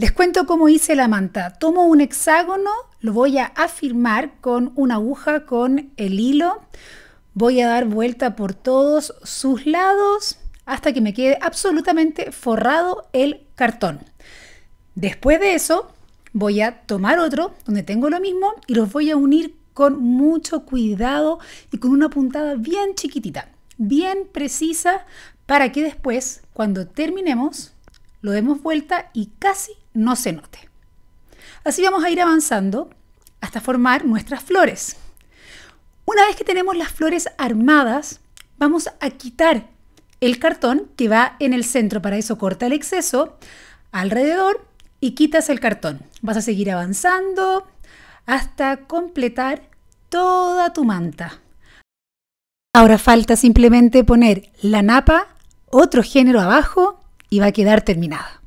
Les cuento cómo hice la manta. Tomo un hexágono, lo voy a afirmar con una aguja con el hilo. Voy a dar vuelta por todos sus lados hasta que me quede absolutamente forrado el cartón. Después de eso, voy a tomar otro donde tengo lo mismo y los voy a unir con mucho cuidado y con una puntada bien chiquitita, bien precisa, para que después, cuando terminemos, lo demos vuelta y casi no se note. Así vamos a ir avanzando hasta formar nuestras flores. Una vez que tenemos las flores armadas, vamos a quitar el cartón que va en el centro. Para eso corta el exceso alrededor y quitas el cartón. Vas a seguir avanzando hasta completar toda tu manta. Ahora falta simplemente poner la napa, otro género abajo y va a quedar terminada.